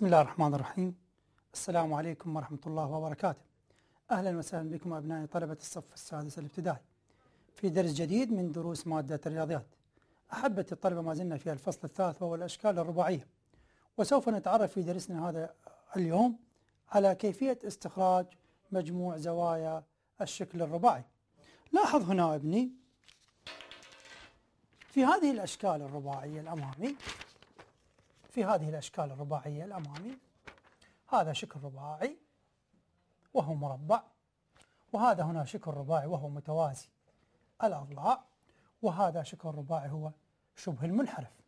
بسم الله الرحمن الرحيم السلام عليكم ورحمة الله وبركاته أهلا وسهلا بكم أبنائي طلبة الصف السادس الابتدائي في درس جديد من دروس مادة الرياضيات أحبت الطلبة ما زلنا في الفصل الثالث وهو الأشكال الرباعية وسوف نتعرف في درسنا هذا اليوم على كيفية استخراج مجموع زوايا الشكل الرباعي لاحظ هنا ابني في هذه الأشكال الرباعية الأمامي في هذه الأشكال الرباعية الأمامي هذا شكل رباعي وهو مربع وهذا هنا شكل رباعي وهو متوازي الأضلاع وهذا شكل رباعي هو شبه المنحرف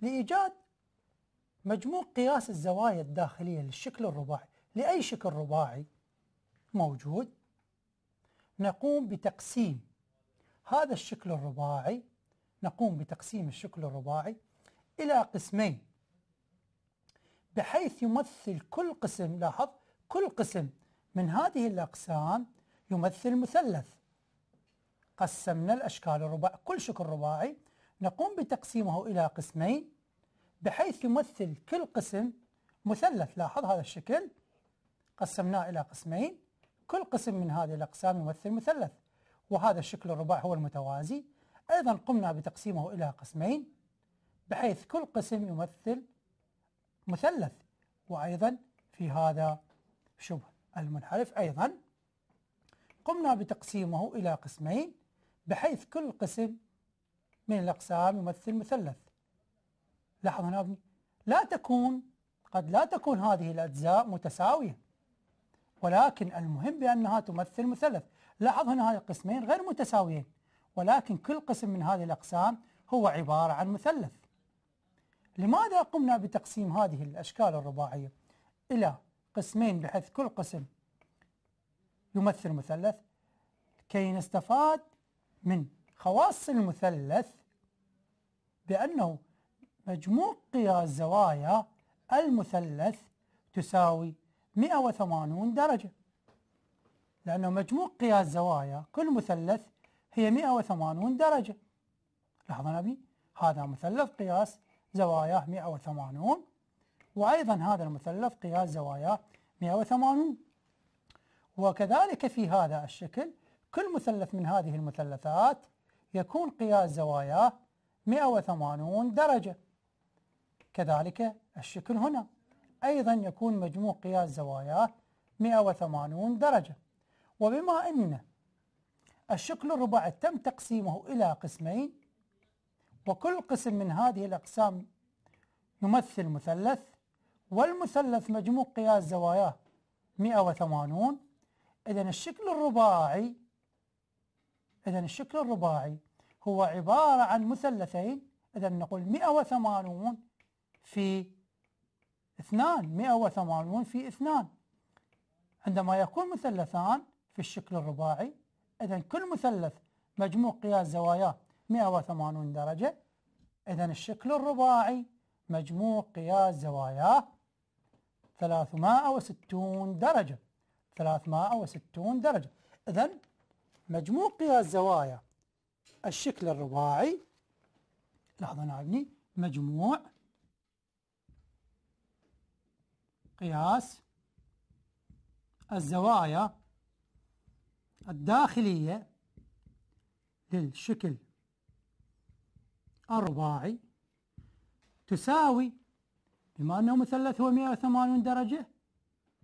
لإيجاد مجموع قياس الزوايا الداخلية للشكل الرباعي لأي شكل رباعي موجود نقوم بتقسيم هذا الشكل الرباعي نقوم بتقسيم الشكل الرباعي إلى قسمين بحيث يمثل كل قسم لاحظ كل قسم من هذه الأقسام يمثل مثلث قسمنا الأشكال الرباع كل شكل رباعي نقوم بتقسيمه إلى قسمين بحيث يمثل كل قسم مثلث لاحظ هذا الشكل قسمناه إلى قسمين كل قسم من هذه الأقسام يمثل مثلث وهذا الشكل الرباعي هو المتوازي أيضا قمنا بتقسيمه إلى قسمين بحيث كل قسم يمثل مثلث وأيضا في هذا شبه المنحرف أيضا قمنا بتقسيمه إلى قسمين بحيث كل قسم من الأقسام يمثل مثلث لاحظ هنا أبني لا تكون قد لا تكون هذه الأجزاء متساوية ولكن المهم بأنها تمثل مثلث لاحظ هنا هذه القسمين غير متساويين ولكن كل قسم من هذه الأقسام هو عبارة عن مثلث لماذا قمنا بتقسيم هذه الأشكال الرباعية إلى قسمين بحيث كل قسم يمثل مثلث كي نستفاد من خواص المثلث بأنه مجموع قياس زوايا المثلث تساوي 180 درجة لأنه مجموع قياس زوايا كل مثلث هي 180 درجة لاحظنا بي هذا مثلث قياس زواياه 180 وأيضا هذا المثلث قياس زواياه 180 وكذلك في هذا الشكل كل مثلث من هذه المثلثات يكون قياس زواياه 180 درجة كذلك الشكل هنا أيضا يكون مجموع قياس زواياه 180 درجة وبما أن الشكل الرباعي تم تقسيمه إلى قسمين وكل قسم من هذه الأقسام يمثل مثلث والمثلث مجموع قياس زواياه 180 إذا الشكل الرباعي إذا الشكل الرباعي هو عبارة عن مثلثين إذا نقول 180 في 2 180 في 2 عندما يكون مثلثان في الشكل الرباعي إذا كل مثلث مجموع قياس زواياه 180 درجة إذا الشكل الرباعي مجموع قياس زواياه 360 درجة 360 درجة إذا مجموع قياس زوايا الشكل الرباعي لحظة أنا أبني مجموع قياس الزوايا الداخلية للشكل أرباعي تساوي بما أنه مثلث هو 180 درجة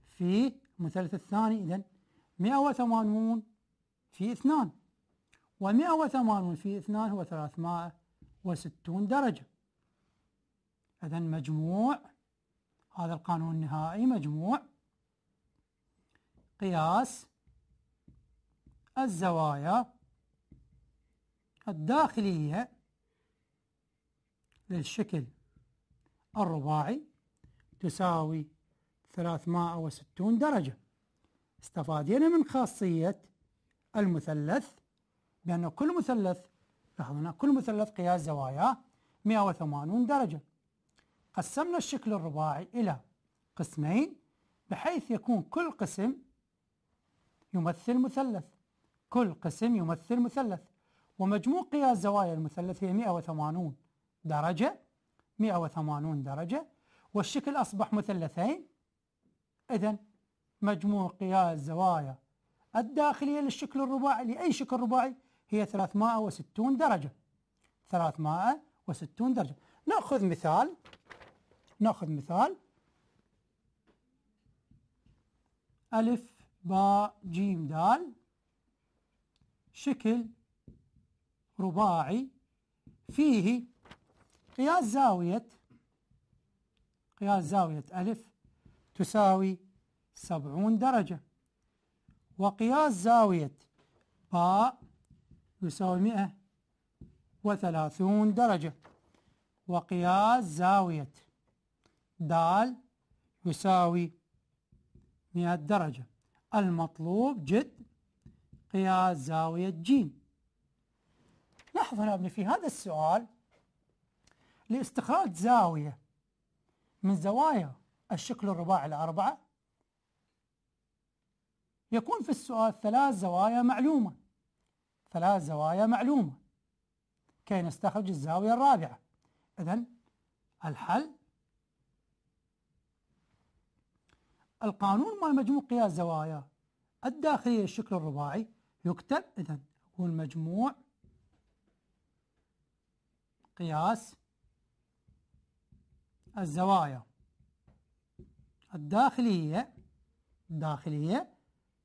في المثلث الثاني إذا 180 في 2 و180 في 2 هو 360 درجة إذا مجموع هذا القانون النهائي مجموع قياس الزوايا الداخلية للشكل الرباعي تساوي 360 درجة استفادينا من خاصية المثلث بأن كل مثلث لاحظنا كل مثلث قياس زواياه 180 درجة قسمنا الشكل الرباعي إلى قسمين بحيث يكون كل قسم يمثل مثلث كل قسم يمثل مثلث ومجموع قياس زوايا المثلث هي 180 درجة 180 درجة والشكل أصبح مثلثين إذا مجموع قياس زوايا الداخلية للشكل الرباعي لأي شكل رباعي هي 360 درجة 360 درجة نأخذ مثال نأخذ مثال ألف باء جيم دال شكل رباعي فيه قياس زاوية قياس زاوية ألف تساوي سبعون درجة وقياس زاوية باء يساوي مئة وثلاثون درجة وقياس زاوية دال يساوي مئة درجة المطلوب جد قياس زاوية جيم لاحظ هنا في هذا السؤال لاستخراج زاوية من زوايا الشكل الرباعي الأربعة يكون في السؤال ثلاث زوايا معلومة ثلاث زوايا معلومة كي نستخرج الزاوية الرابعة إذا الحل القانون مال مجموع قياس زوايا الداخلية للشكل الرباعي يكتب إذا هو المجموع قياس الزوايا الداخلية الداخلية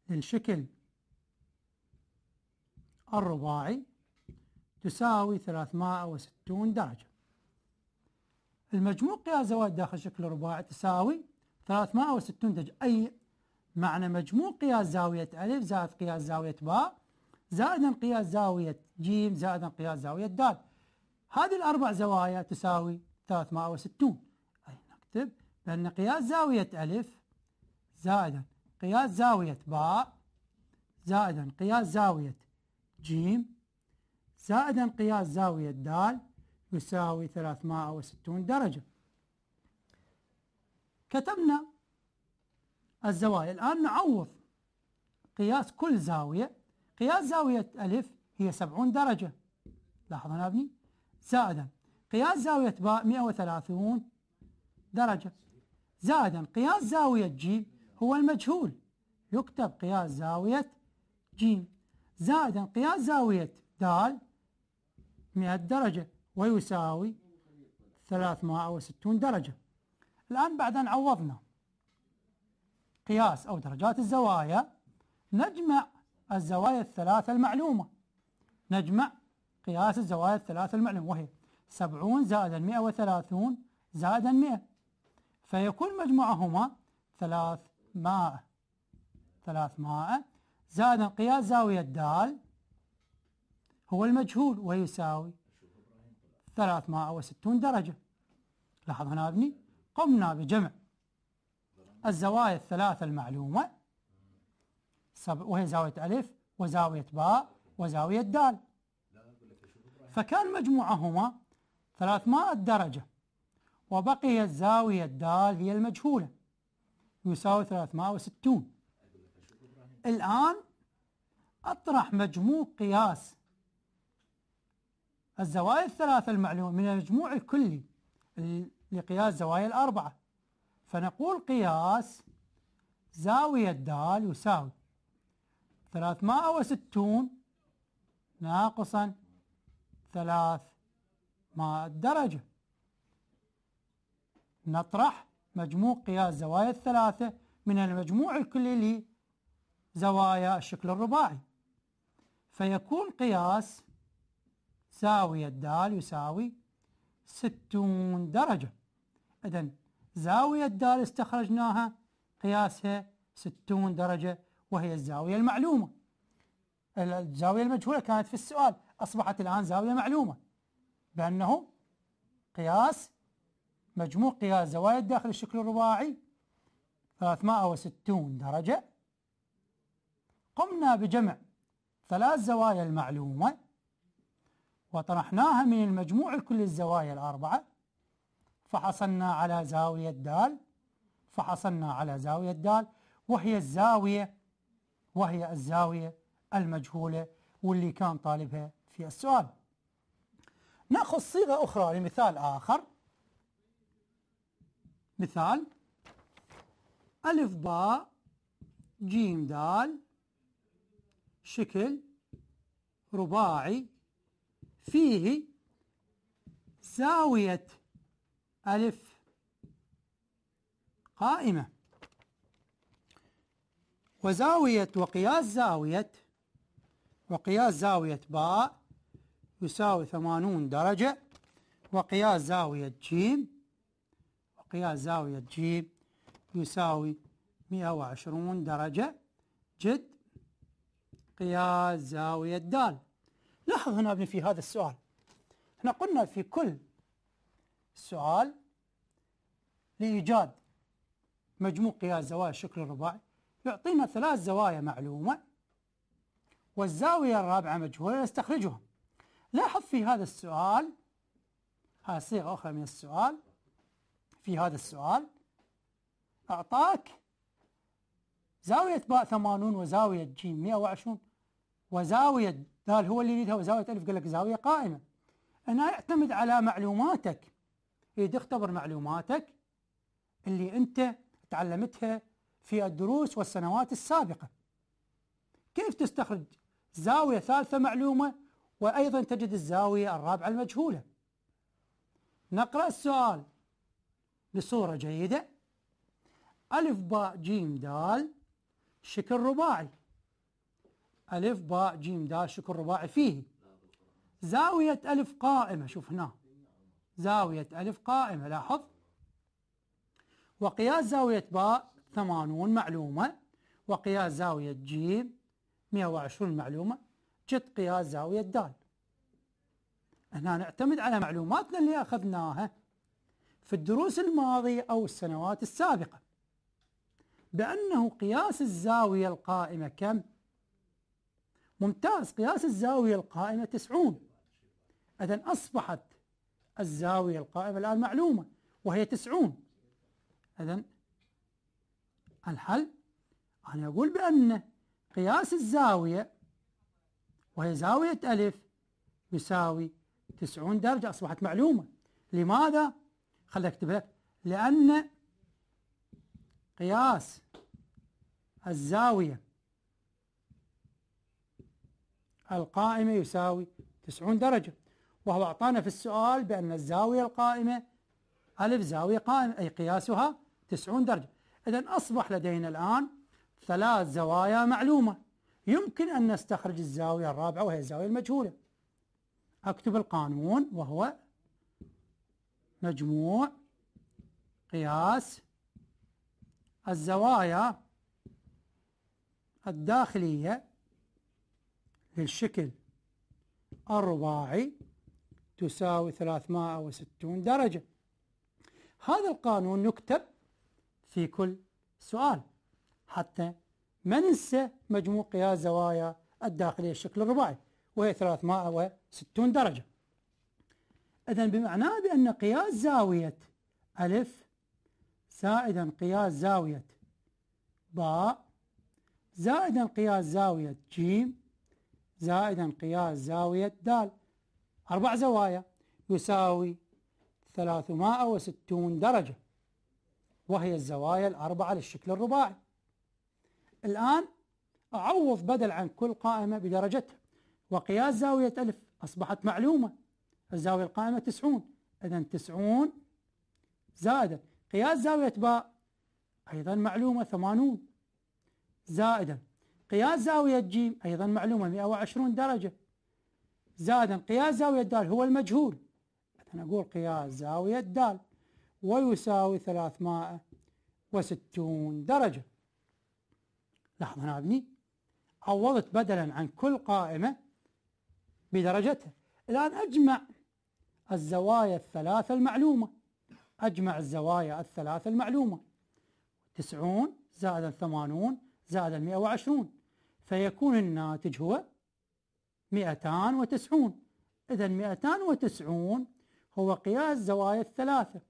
للشكل الرباعي تساوي 360 درجة المجموع قياس زوايا داخل شكل الرباعي تساوي 360 درجة أي معنى مجموع قياس زاوية ألف زائد قياس زاوية باء زائد قياس زاوية جيم زائد قياس زاوية دال هذه الأربع زوايا تساوي 360 نكتب بأن قياس زاوية ألف زائدا قياس زاوية باء زائدا قياس زاوية جيم زائدا قياس زاوية دال يساوي 360 درجة كتبنا الزوايا الآن نعوض قياس كل زاوية قياس زاوية ألف هي 70 درجة لاحظنا ابني زائدا قياس زاوية باء 130 درجة زائدا قياس زاوية ج هو المجهول يكتب قياس زاوية ج زائدا قياس زاوية د 100 درجة ويساوي 360 درجة الآن بعد أن عوضنا قياس أو درجات الزوايا نجمع الزوايا الثلاثة المعلومة نجمع قياس الزوايا الثلاثة المعلومة وهي 70 زائدا 130 زائدا 100 فيكون مجموعهما ثلاث ماء زائد انقياس زاوية دال هو المجهول ويساوي ماء وستون درجة لاحظ هنا ابني قمنا بجمع الزوايا الثلاثة المعلومة وهي زاوية ألف وزاوية باء وزاوية دال فكان مجموعهما 300 درجة وبقيت زاوية الدال هي المجهولة يساوي 360 الآن أطرح مجموع قياس الزوايا الثلاثة المعلومة من المجموع الكلي لقياس زوايا الأربعة فنقول قياس زاوية الدال يساوي 360 ناقصا 3 درجة نطرح مجموع قياس زوايا الثلاثة من المجموع الكلي لزوايا الشكل الرباعي فيكون قياس زاوية الدال يساوي 60 درجة إذا زاوية الدال استخرجناها قياسها 60 درجة وهي الزاوية المعلومة الزاوية المجهولة كانت في السؤال أصبحت الآن زاوية معلومة بأنه قياس مجموع قياس زوايا الداخل الشكل الرباعي 360 درجة قمنا بجمع ثلاث زوايا المعلومة وطرحناها من المجموع لكل الزوايا الأربعة فحصلنا على زاوية د فحصلنا على زاوية د وهي الزاوية وهي الزاوية المجهولة واللي كان طالبها في السؤال ناخذ صيغة أخرى لمثال آخر مثال ألف باء جيم دال شكل رباعي فيه زاوية ألف قائمة وزاوية وقياس زاوية وقياس زاوية باء يساوي ثمانون درجة وقياس زاوية جيم قياس زاوية ج يساوي 120 درجة جد قياس زاوية د لاحظ هنا ابني في هذا السؤال احنا قلنا في كل سؤال لإيجاد مجموع قياس زوايا الشكل الرباعي يعطينا ثلاث زوايا معلومة والزاوية الرابعة مجهولة نستخرجها لاحظ في هذا السؤال هذه صيغة أخرى من السؤال في هذا السؤال أعطاك زاوية باء 80 وزاوية جيم 120 وزاوية دال هو اللي يريدها وزاوية ألف قال لك زاوية قائمة أنا أعتمد على معلوماتك يريد اختبر معلوماتك اللي أنت تعلمتها في الدروس والسنوات السابقة كيف تستخرج زاوية ثالثة معلومة وأيضا تجد الزاوية الرابعة المجهولة نقرأ السؤال بصورة جيدة ألف باء جيم دال شكل رباعي ألف باء جيم دال شكل رباعي فيه زاوية ألف قائمة شوف هنا زاوية ألف قائمة لاحظ وقياس زاوية باء 80 معلومة وقياس زاوية جيم 120 معلومة جت قياس زاوية دال هنا نعتمد على معلوماتنا اللي أخذناها في الدروس الماضية أو السنوات السابقة بأنه قياس الزاوية القائمة كم؟ ممتاز قياس الزاوية القائمة 90 إذا أصبحت الزاوية القائمة الآن معلومة وهي 90 إذا الحل أنا أقول بأن قياس الزاوية وهي زاوية ألف يساوي 90 درجة أصبحت معلومة لماذا؟ خلي أكتب لك لأن قياس الزاوية القائمة يساوي 90 درجة وهو أعطانا في السؤال بأن الزاوية القائمة ألف زاوية قائمة أي قياسها 90 درجة إذا أصبح لدينا الآن ثلاث زوايا معلومة يمكن أن نستخرج الزاوية الرابعة وهي الزاوية المجهولة أكتب القانون وهو مجموع قياس الزوايا الداخلية للشكل الرباعي تساوي 360 درجة هذا القانون يكتب في كل سؤال حتى ما ننسى مجموع قياس زوايا الداخلية الشكل الرباعي وهي 360 درجة إذا بمعناه بأن قياس زاوية ألف زائدا قياس زاوية باء زائدا قياس زاوية جيم زائدا قياس زاوية دال أربع زوايا يساوي 360 درجة وهي الزوايا الأربعة للشكل الرباعي الآن أعوض بدل عن كل قائمة بدرجتها وقياس زاوية ألف أصبحت معلومة الزاوية القائمة 90 إذا 90 زائدا قياس زاوية باء أيضا معلومة 80 زائدا قياس زاوية جيم أيضا معلومة 120 درجة زائدا قياس زاوية دال هو المجهول إذا أقول قياس زاوية دال ويساوي 360 درجة لحظة أنا أبني عوضت بدلا عن كل قائمة بدرجتها الآن أجمع الزوايا الثلاثة المعلومة أجمع الزوايا الثلاثة المعلومة 90 زائد 80 زائد 120 فيكون الناتج هو 290 إذا 290 هو قياس زوايا الثلاثة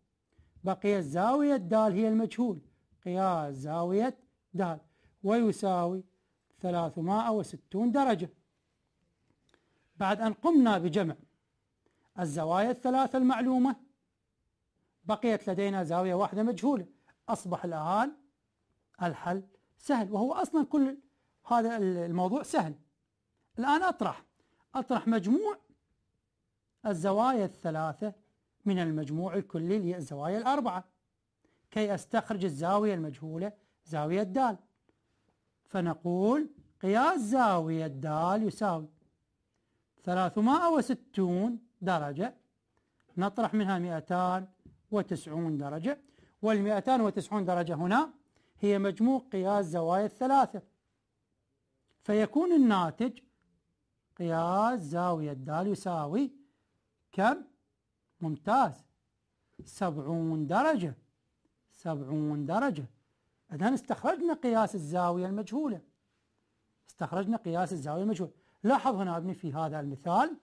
بقي الزاوية الدال هي المجهول قياس زاوية دال ويساوي 360 درجة بعد أن قمنا بجمع الزوايا الثلاثة المعلومة بقيت لدينا زاوية واحدة مجهولة أصبح الآن الحل سهل وهو أصلا كل هذا الموضوع سهل الآن أطرح أطرح مجموع الزوايا الثلاثة من المجموع الكلي اللي هي الزوايا الأربعة كي أستخرج الزاوية المجهولة زاوية الدال فنقول قياس زاوية الدال يساوي 360 درجة نطرح منها 290 درجة وال 290 درجة هنا هي مجموع قياس زوايا الثلاثة فيكون الناتج قياس زاوية الدال يساوي كم؟ ممتاز سبعون درجة سبعون درجة إذا استخرجنا قياس الزاوية المجهولة استخرجنا قياس الزاوية المجهولة لاحظ هنا ابني في هذا المثال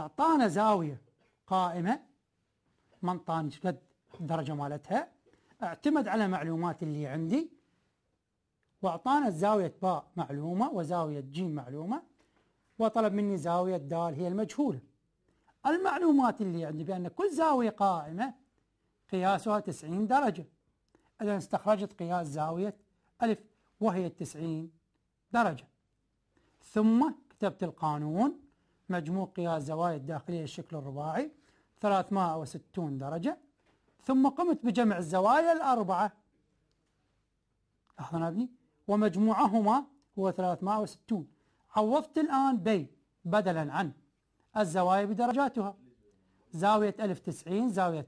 أعطانا زاوية قائمة ما قد الدرجة مالتها اعتمد على معلومات اللي عندي واعطانا زاوية باء معلومة وزاوية جيم معلومة وطلب مني زاوية دال هي المجهولة المعلومات اللي عندي بأن كل زاوية قائمة قياسها 90 درجة إذا استخرجت قياس زاوية ألف وهي 90 درجة ثم كتبت القانون مجموع قياس زوايا الداخلية الشكل الرباعي 360 درجة ثم قمت بجمع الزوايا الأربعة لاحظنا ابني ومجموعهما هو 360 عوضت الآن بي بدلا عن الزوايا بدرجاتها زاوية ألف 90 زاوية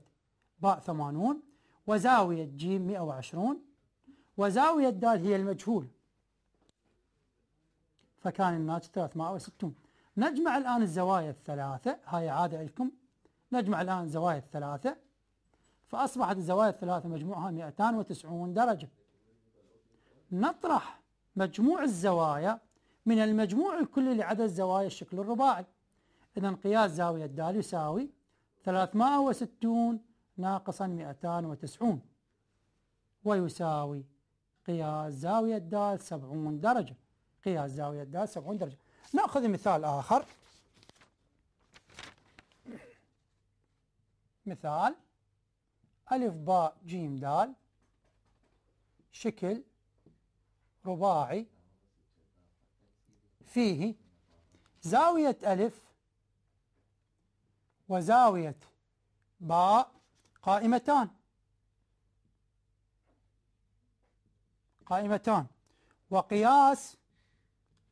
باء 80 وزاوية جيم 120 وزاوية دال هي المجهول فكان الناتج 360 نجمع الآن الزوايا الثلاثة هاي عادة لكم نجمع الآن الزوايا الثلاثة فأصبحت الزوايا الثلاثة مجموعها 290 درجة نطرح مجموع الزوايا من المجموع الكلي لعدد زوايا الشكل الرباعي إذا قياس زاوية د يساوي 360 ناقصا 290 ويساوي قياس زاوية د 70 درجة قياس زاوية د 70 درجة نأخذ مثال آخر مثال ألف باء جيم دال شكل رباعي فيه زاوية ألف وزاوية باء قائمتان قائمتان وقياس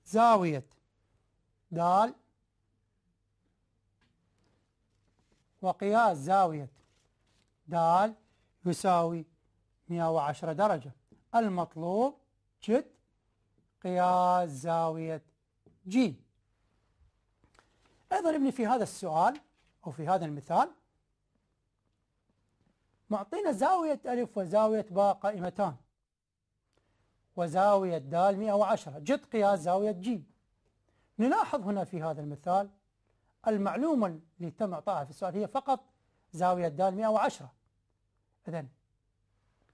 زاوية د وقياس زاوية د يساوي 110 درجة المطلوب جد قياس زاوية جي أيضا ابني في هذا السؤال أو في هذا المثال معطينا زاوية ألف وزاوية باء قائمتان وزاوية د 110 جد قياس زاوية جيم نلاحظ هنا في هذا المثال المعلومة اللي تم إعطائها في السؤال هي فقط زاوية دال 110 إذا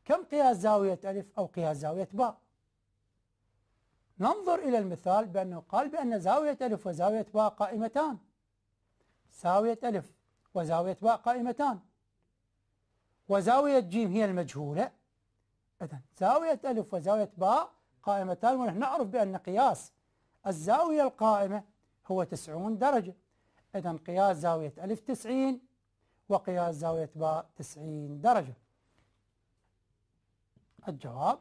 كم قياس زاوية ألف أو قياس زاوية باء ننظر إلى المثال بأنه قال بأن زاوية ألف وزاوية باء قائمتان زاوية ألف وزاوية باء قائمتان وزاوية جيم هي المجهولة إذا زاوية ألف وزاوية باء قائمتان ونحن نعرف بأن قياس الزاوية القائمة هو 90 درجة إذا قياس زاوية ألف 90 وقياس زاوية باء 90 درجة الجواب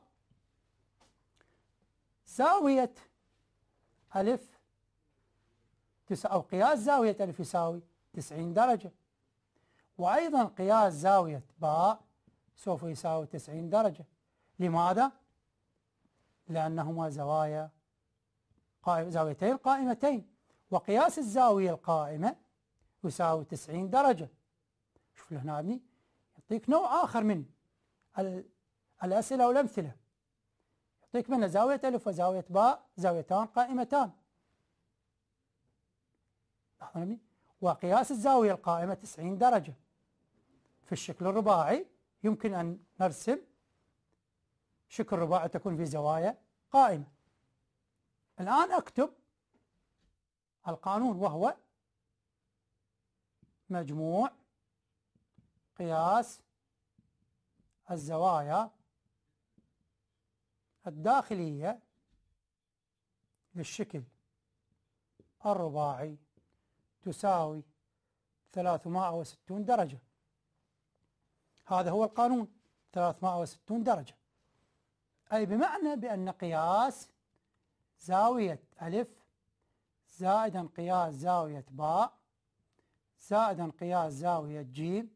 زاوية ألف أو قياس زاوية ألف يساوي 90 درجة وأيضا قياس زاوية باء سوف يساوي 90 درجة لماذا؟ لأنهما زوايا زاويتين قائمتين وقياس الزاوية القائمة يساوي 90 درجة شوف هنا ابني يعطيك نوع آخر من الأسئلة والأمثلة يعطيك منها زاوية ألف وزاوية باء زاويتان قائمتان ابني وقياس الزاوية القائمة 90 درجة في الشكل الرباعي يمكن أن نرسم شكل رباعي تكون في زوايا قائمة الآن أكتب القانون وهو مجموع قياس الزوايا الداخلية للشكل الرباعي تساوي 360 درجة هذا هو القانون 360 درجة أي بمعنى بأن قياس زاوية ألف زائد انقياس زاوية باء زائد انقياس زاوية جيم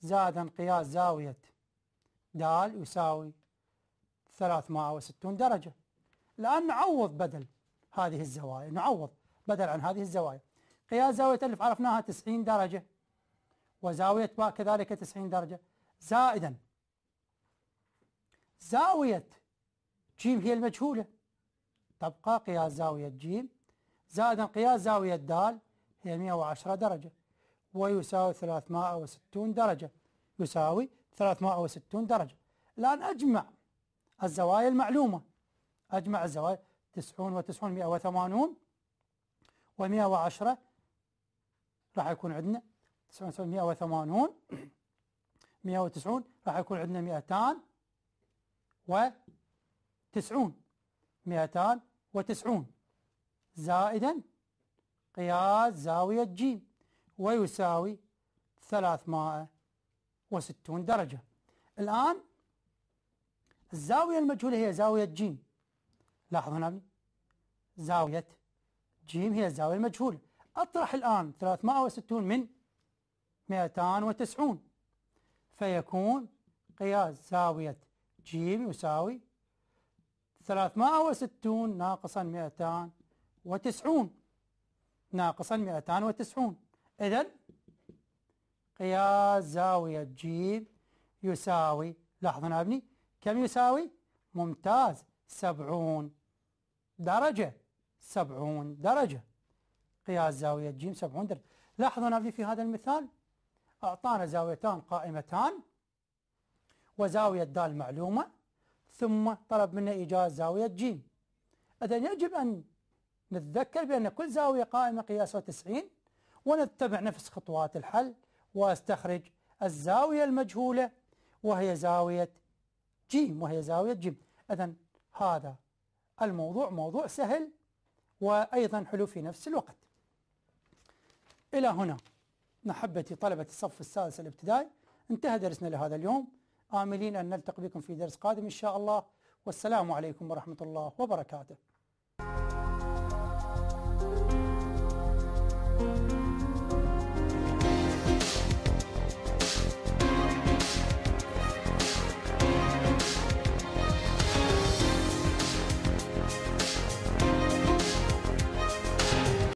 زائد انقياس زاوية دال يساوي 360 درجة الآن نعوض بدل هذه الزوايا نعوض بدل عن هذه الزوايا قياس زاوية ألف عرفناها 90 درجة وزاوية باء كذلك 90 درجة زائدا زاوية جيم هي المجهولة تبقى قياس زاوية ج زائد قياس زاوية د هي 110 درجة ويساوي 360 درجة يساوي 360 درجة الآن أجمع الزوايا المعلومة أجمع الزوايا 90 و90 180 و110 راح يكون عندنا 90 180 190 راح يكون عندنا 200 و 90 200 وتسعون زائدا قياس زاوية جيم ويساوي 360 درجة الآن الزاوية المجهولة هي زاوية جيم لاحظ هنا زاوية جيم هي الزاوية المجهولة أطرح الآن 360 من 290 فيكون قياس زاوية جيم يساوي 360 ناقصا 290 ناقصا 290 إذا قياس زاوية ج يساوي لاحظوا يا ابني كم يساوي؟ ممتاز 70 درجة 70 درجة قياس زاوية جيم 70 درجة لاحظوا يا ابني في هذا المثال أعطانا زاويتان قائمتان وزاوية دال معلومة ثم طلب منا إيجاد زاوية ج إذا يجب أن نتذكر بأن كل زاوية قائمة قياسها 90 ونتبع نفس خطوات الحل واستخرج الزاوية المجهولة وهي زاوية ج وهي زاوية ج إذا هذا الموضوع موضوع سهل وأيضا حلو في نفس الوقت إلى هنا محبتي طلبة الصف السادس الابتدائي انتهى درسنا لهذا اليوم آملين أن نلتقي بكم في درس قادم إن شاء الله والسلام عليكم ورحمة الله وبركاته